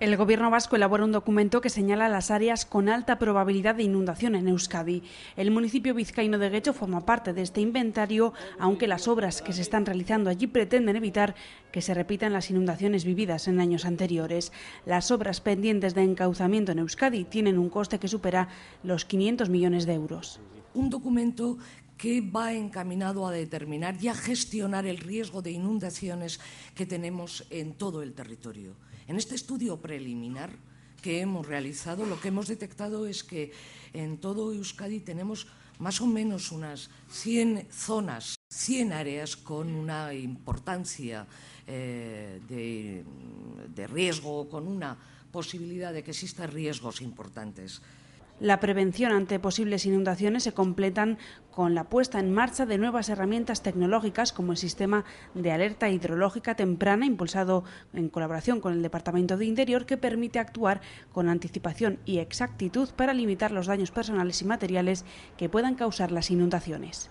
El Gobierno vasco elabora un documento que señala las áreas con alta probabilidad de inundación en Euskadi. El municipio vizcaíno de Guecho forma parte de este inventario, aunque las obras que se están realizando allí pretenden evitar que se repitan las inundaciones vividas en años anteriores. Las obras pendientes de encauzamiento en Euskadi tienen un coste que supera los 500 millones de euros un documento que va encaminado a determinar y a gestionar el riesgo de inundaciones que tenemos en todo el territorio. En este estudio preliminar que hemos realizado, lo que hemos detectado es que en todo Euskadi tenemos más o menos unas 100 zonas, 100 áreas con una importancia eh, de, de riesgo, con una posibilidad de que existan riesgos importantes. La prevención ante posibles inundaciones se completan con la puesta en marcha de nuevas herramientas tecnológicas como el sistema de alerta hidrológica temprana impulsado en colaboración con el Departamento de Interior que permite actuar con anticipación y exactitud para limitar los daños personales y materiales que puedan causar las inundaciones.